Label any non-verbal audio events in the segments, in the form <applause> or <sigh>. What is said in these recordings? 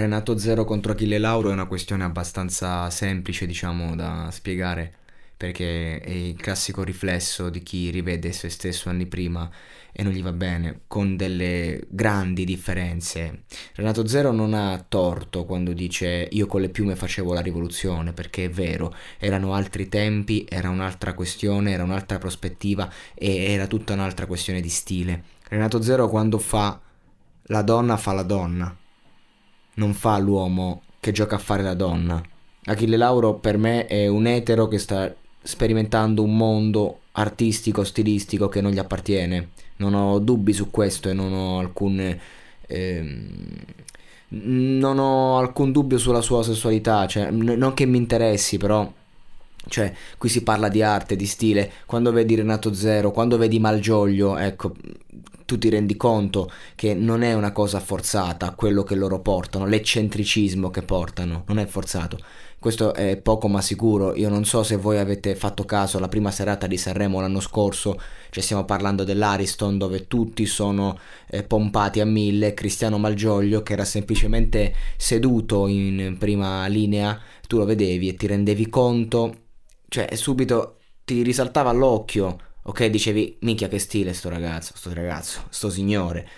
Renato Zero contro Achille Lauro è una questione abbastanza semplice, diciamo, da spiegare, perché è il classico riflesso di chi rivede se stesso anni prima e non gli va bene, con delle grandi differenze. Renato Zero non ha torto quando dice io con le piume facevo la rivoluzione, perché è vero, erano altri tempi, era un'altra questione, era un'altra prospettiva e era tutta un'altra questione di stile. Renato Zero quando fa la donna fa la donna non fa l'uomo che gioca a fare la donna. Achille Lauro per me è un etero che sta sperimentando un mondo artistico, stilistico che non gli appartiene. Non ho dubbi su questo e non ho alcun... Ehm, non ho alcun dubbio sulla sua sessualità, cioè, non che mi interessi però cioè qui si parla di arte, di stile, quando vedi Renato Zero, quando vedi Malgioglio, ecco, tu ti rendi conto che non è una cosa forzata quello che loro portano, l'eccentricismo che portano, non è forzato. Questo è poco ma sicuro, io non so se voi avete fatto caso alla prima serata di Sanremo l'anno scorso, cioè stiamo parlando dell'Ariston dove tutti sono eh, pompati a mille, Cristiano Malgioglio che era semplicemente seduto in prima linea, tu lo vedevi e ti rendevi conto, cioè subito ti risaltava all'occhio ok? Dicevi, minchia che stile sto ragazzo, sto ragazzo, sto signore.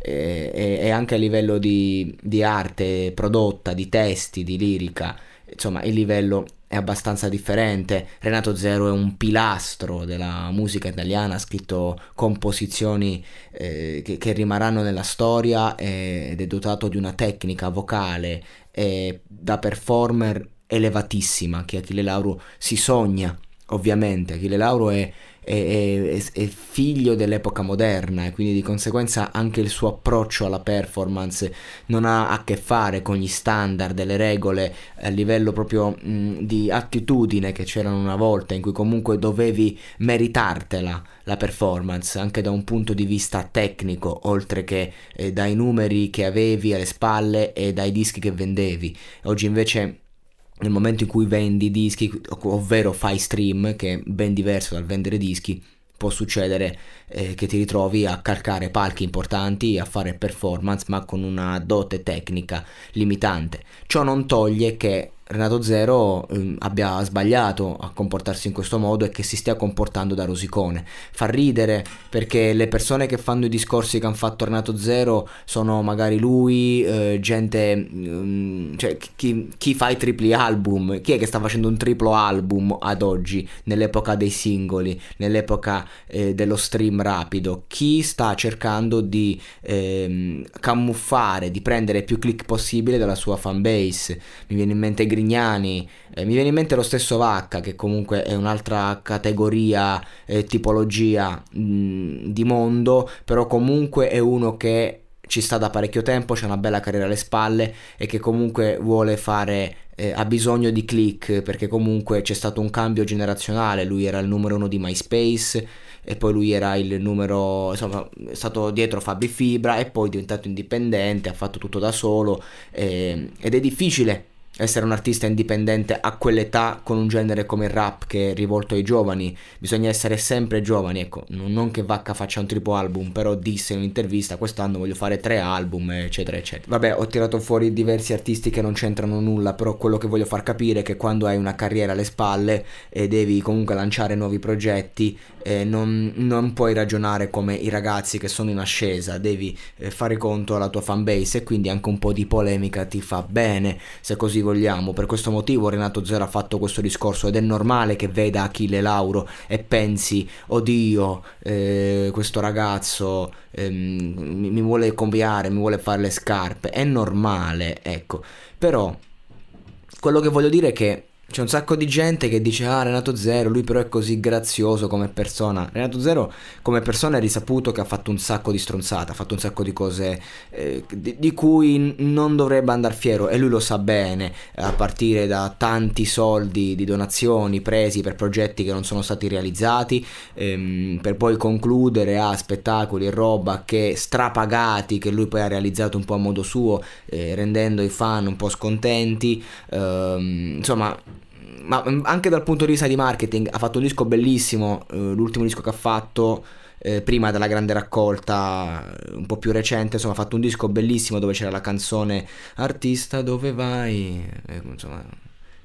E, e, e anche a livello di, di, arte prodotta, di testi, di lirica, insomma il livello è abbastanza differente. Renato Zero è un pilastro della musica italiana, ha scritto composizioni eh, che, che, rimarranno nella storia eh, ed è dotato di una tecnica vocale eh, da performer elevatissima che Achille Lauro si sogna ovviamente Achille Lauro è è, è, è figlio dell'epoca moderna e quindi di conseguenza anche il suo approccio alla performance non ha a che fare con gli standard, le regole a livello proprio mh, mm, di attitudine che c'erano una volta in cui comunque dovevi meritartela la performance anche da un punto di vista tecnico oltre che eh, dai numeri che avevi alle spalle e dai dischi che vendevi. Oggi invece nel momento in cui vendi dischi, ovvero fai stream, che è ben diverso dal vendere dischi, può succedere eh, che ti ritrovi a calcare palchi importanti, a fare performance, ma con una dote tecnica limitante. Ciò non toglie che Renato Zero ehm, abbia sbagliato a comportarsi in questo modo e che si stia comportando da rosicone. Fa ridere perché le persone che fanno i discorsi che hanno fatto Renato Zero sono magari lui, eh, gente, ehm, cioè chi, chi, fa i tripli album, chi è che sta facendo un triplo album ad oggi, nell'epoca dei singoli, nell'epoca eh, dello stream rapido, chi sta cercando di ehm, camuffare, di prendere più click possibile dalla sua fanbase. Mi viene in mente Green Grignani, eh, mi viene in mente lo stesso Vacca che comunque è un'altra categoria, eh, tipologia mh, di mondo, però comunque è uno che ci sta da parecchio tempo, c'è una bella carriera alle spalle e che comunque vuole fare, eh, ha bisogno di click perché comunque c'è stato un cambio generazionale, lui era il numero uno di MySpace e poi lui era il numero, insomma è stato dietro Fabi Fibra e poi è diventato indipendente, ha fatto tutto da solo eh, ed è difficile essere un artista indipendente a quell'età con un genere come il rap che è rivolto ai giovani, bisogna essere sempre giovani, ecco, non che Vacca faccia un triplo album, però disse in un'intervista quest'anno voglio fare tre album, eccetera, eccetera. Vabbè, ho tirato fuori diversi artisti che non c'entrano nulla, però quello che voglio far capire è che quando hai una carriera alle spalle e eh, devi comunque lanciare nuovi progetti, eh, non, non, puoi ragionare come i ragazzi che sono in ascesa, devi eh, fare conto alla tua fanbase e quindi anche un po' di polemica ti fa bene, se così vogliamo. Per questo motivo Renato Zero ha fatto questo discorso ed è normale che veda Achille Lauro e pensi, oddio, eh, questo ragazzo eh, mi, mi vuole copiare, mi vuole fare le scarpe. È normale, ecco. Però quello che voglio dire è che c'è un sacco di gente che dice ah Renato Zero, lui però è così grazioso come persona. Renato Zero come persona è risaputo che ha fatto un sacco di stronzate, ha fatto un sacco di cose eh, di, di, cui non dovrebbe andare fiero e lui lo sa bene, a partire da tanti soldi di donazioni presi per progetti che non sono stati realizzati, ehm, per poi concludere a spettacoli e roba che strapagati che lui poi ha realizzato un po' a modo suo, eh, rendendo i fan un po' scontenti. Ehm, insomma ma mm, anche dal punto di vista di marketing ha fatto un disco bellissimo, eh, l'ultimo disco che ha fatto eh, prima della grande raccolta un po' più recente, insomma ha fatto un disco bellissimo dove c'era la canzone Artista dove vai, e, eh, insomma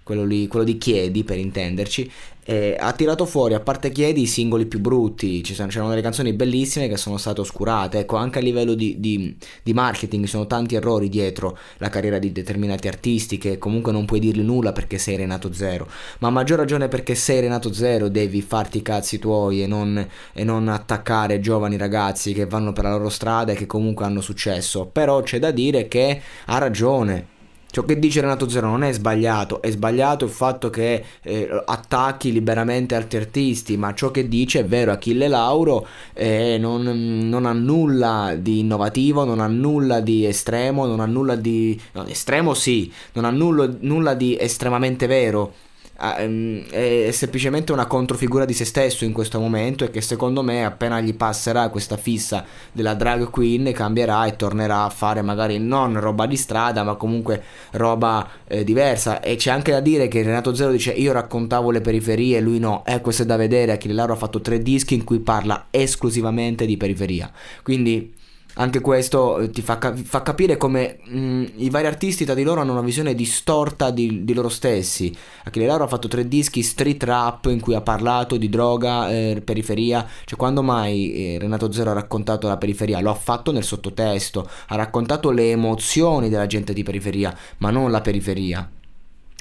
quello, lì, quello di Chiedi per intenderci, eh, ha tirato fuori a parte Chiedi i singoli più brutti, ci sono, c'erano delle canzoni bellissime che sono state oscurate, ecco anche a livello di, di, di marketing sono tanti errori dietro la carriera di determinati artisti che comunque non puoi dirgli nulla perché sei Renato Zero, ma a maggior ragione perché sei Renato Zero devi farti i cazzi tuoi e non, e non attaccare giovani ragazzi che vanno per la loro strada e che comunque hanno successo, però c'è da dire che ha ragione Ciò che dice Renato Zero non è sbagliato, è sbagliato il fatto che eh, attacchi liberamente altri artisti, ma ciò che dice è vero, Achille Lauro eh, non, non, ha nulla di innovativo, non ha nulla di estremo, non ha nulla di... No, estremo sì, non ha nulla, nulla di estremamente vero Ah, ehm, è semplicemente una controfigura di se stesso in questo momento e che secondo me appena gli passerà questa fissa della drag queen cambierà e tornerà a fare magari non roba di strada ma comunque roba eh, diversa e c'è anche da dire che Renato Zero dice io raccontavo le periferie lui no e eh, questo è da vedere Achille Lauro ha fatto tre dischi in cui parla esclusivamente di periferia quindi anche questo eh, ti fa, cap- fa capire come mh, mm, i vari artisti tra di loro hanno una visione distorta di, di loro stessi. Achille Lauro ha fatto tre dischi street rap in cui ha parlato di droga, eh, periferia, cioè quando mai eh, Renato Zero ha raccontato la periferia? Lo ha fatto nel sottotesto, ha raccontato le emozioni della gente di periferia, ma non la periferia.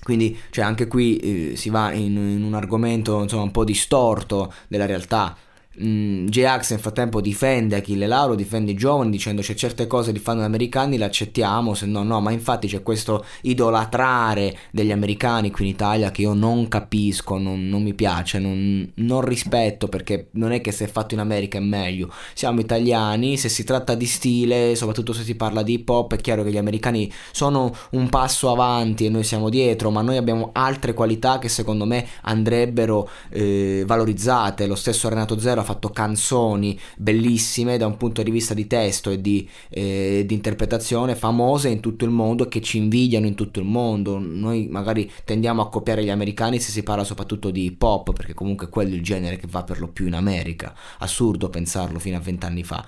Quindi cioè, anche qui eh, si va in, in un argomento insomma, un po' distorto della realtà. Mm, J-Ax nel frattempo difende Achille Lauro, difende i giovani dicendo c'è certe cose che fanno gli americani le accettiamo, se no no, ma infatti c'è questo idolatrare degli americani qui in Italia che io non capisco, non, non mi piace, non, non, rispetto perché non è che se è fatto in America è meglio, siamo italiani, se si tratta di stile, soprattutto se si parla di hip hop è chiaro che gli americani sono un passo avanti e noi siamo dietro, ma noi abbiamo altre qualità che secondo me andrebbero eh, valorizzate, lo stesso Renato Zero ha fatto canzoni bellissime da un punto di vista di testo e di, eh, di interpretazione famose in tutto il mondo e che ci invidiano in tutto il mondo. Noi magari tendiamo a copiare gli americani se si parla soprattutto di hip hop, perché comunque quello è il genere che va per lo più in America. Assurdo pensarlo fino a vent'anni fa.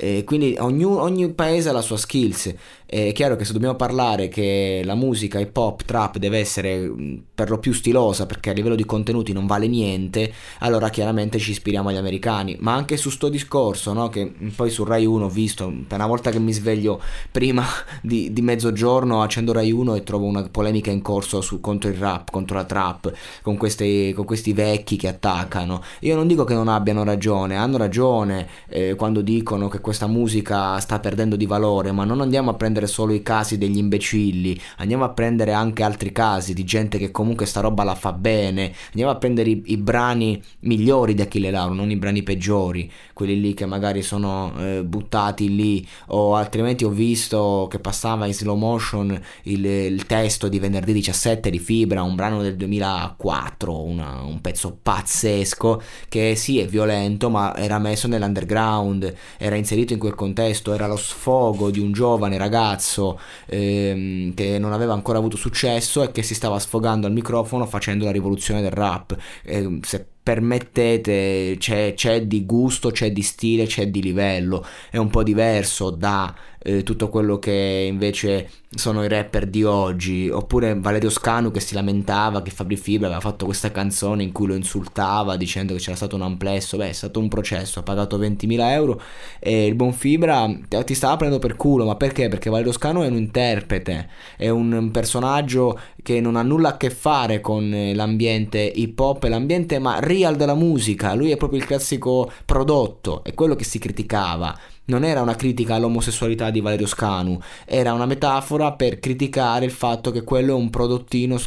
E quindi ogni, ogni paese ha la sua skills è chiaro che se dobbiamo parlare che la musica hip hop trap deve essere mm, per lo più stilosa perché a livello di contenuti non vale niente, allora chiaramente ci ispiriamo agli americani. Ma anche su sto discorso, no? che mm, poi su Rai 1 ho visto, per una volta che mi sveglio <laughs> prima di, di mezzogiorno accendo Rai 1 e trovo una polemica in corso su, contro il rap, contro la trap, con questi, con questi vecchi che attaccano. Io non dico che non abbiano ragione, hanno ragione eh, quando dicono che questa musica sta perdendo di valore, ma non andiamo a prendere prendere solo i casi degli imbecilli, andiamo a prendere anche altri casi di gente che comunque sta roba la fa bene, andiamo a prendere i, i brani migliori di Achille Lauro, non i brani peggiori, quelli lì che magari sono eh, buttati lì o altrimenti ho visto che passava in slow motion il, il testo di venerdì 17 di Fibra, un brano del 2004, una, un pezzo pazzesco che sì è violento ma era messo nell'underground, era inserito in quel contesto, era lo sfogo di un giovane ragazzo ragazzo ehm, che non aveva ancora avuto successo e che si stava sfogando al microfono facendo la rivoluzione del rap. Eh, se permettete, c'è, c'è di gusto, c'è di stile, c'è di livello. È un po' diverso da eh, tutto quello che invece sono i rapper di oggi, oppure Valerio Scanu che si lamentava che Fabri Fibra aveva fatto questa canzone in cui lo insultava dicendo che c'era stato un amplesso, beh è stato un processo, ha pagato 20.000 euro e il buon Fibra ti stava prendendo per culo, ma perché? Perché Valerio Scanu è un interprete, è un personaggio che non ha nulla a che fare con eh, l'ambiente hip hop e l'ambiente ma real della musica, lui è proprio il classico prodotto, è quello che si criticava non era una critica all'omosessualità di Valerio Scanu, era una metafora per criticare il fatto che quello è un prodottino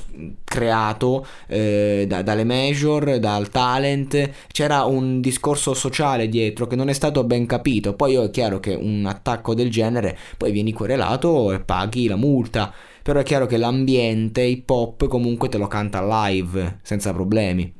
creato eh, da, dalle major, dal talent, c'era un discorso sociale dietro che non è stato ben capito, poi oh, è chiaro che un attacco del genere poi vieni querelato e paghi la multa, però è chiaro che l'ambiente hip hop comunque te lo canta live senza problemi.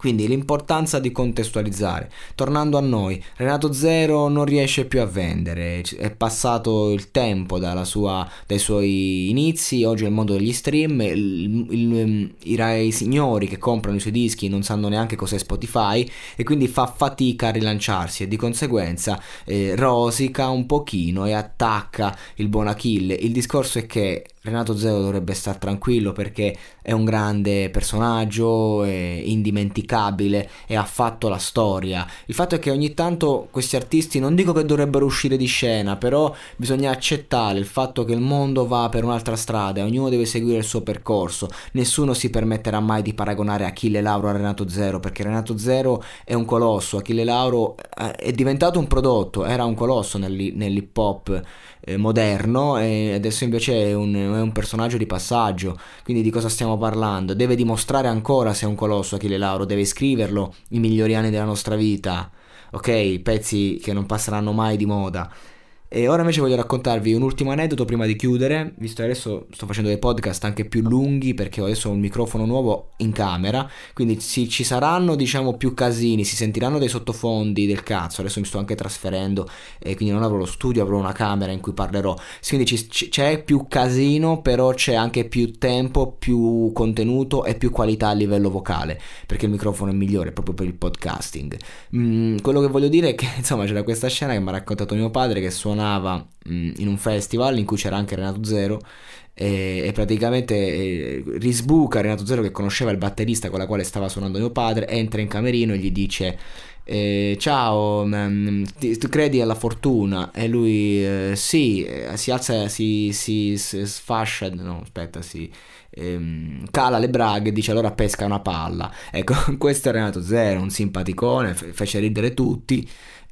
Quindi l'importanza di contestualizzare. Tornando a noi, Renato Zero non riesce più a vendere, è passato il tempo sua, dai suoi inizi, oggi è il mondo degli stream, il, il, i, i signori che comprano i suoi dischi non sanno neanche cos'è Spotify e quindi fa fatica a rilanciarsi e di conseguenza eh, rosica un pochino e attacca il buon Achille. Il discorso è che Renato Zero dovrebbe stare tranquillo perché è un grande personaggio, è indimenticabile e ha fatto la storia. Il fatto è che ogni tanto questi artisti non dico che dovrebbero uscire di scena, però bisogna accettare il fatto che il mondo va per un'altra strada e ognuno deve seguire il suo percorso. Nessuno si permetterà mai di paragonare Achille Lauro a Renato Zero perché Renato Zero è un colosso, Achille Lauro eh, è diventato un prodotto, era un colosso nell'hip hop eh, moderno e adesso invece è un, è un, personaggio di passaggio. Quindi di cosa stiamo parlando? Deve dimostrare ancora se è un colosso Achille Lauro, deve scriverlo i migliori anni della nostra vita. Ok, pezzi che non passeranno mai di moda. E ora invece voglio raccontarvi un ultimo aneddoto prima di chiudere, visto che adesso sto facendo dei podcast anche più lunghi perché adesso ho un microfono nuovo in camera, quindi ci, ci saranno diciamo più casini, si sentiranno dei sottofondi del cazzo, adesso mi sto anche trasferendo e quindi non avrò lo studio, avrò una camera in cui parlerò, quindi ci, c'è più casino, però c'è anche più tempo, più contenuto e più qualità a livello vocale, perché il microfono è migliore proprio per il podcasting. Mm, quello che voglio dire è che <laughs> insomma c'era questa scena che mi ha raccontato mio padre che suona suonava mh, mm, in un festival in cui c'era anche Renato Zero e, e praticamente eh, risbuca Renato Zero che conosceva il batterista con la quale stava suonando mio padre, entra in camerino e gli dice eh, ciao, mh, mm, ti, tu credi alla fortuna? E lui eh, sì, eh, si alza, si, si, si sfascia, no aspetta, si ehm, cala le braghe e dice allora pesca una palla. Ecco, <laughs> questo è Renato Zero, un simpaticone, fece ridere tutti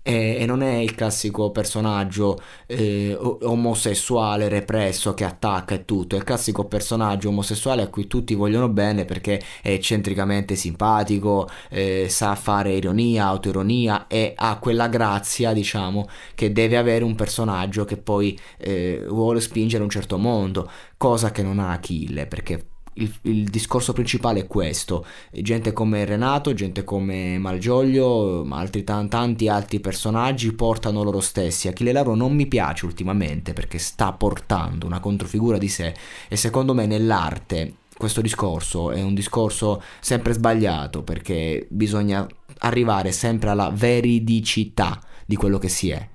e, non è il classico personaggio eh, omosessuale represso che attacca e tutto, è il classico personaggio omosessuale a cui tutti vogliono bene perché è eccentricamente simpatico, eh, sa fare ironia, autoironia e ha quella grazia, diciamo, che deve avere un personaggio che poi eh, vuole spingere un certo mondo, cosa che non ha Achille perché il, il, discorso principale è questo. Gente come Renato, gente come Malgioglio, ma altri, tanti altri personaggi portano loro stessi. Achille Lauro non mi piace ultimamente perché sta portando una controfigura di sé e secondo me nell'arte questo discorso è un discorso sempre sbagliato perché bisogna arrivare sempre alla veridicità di quello che si è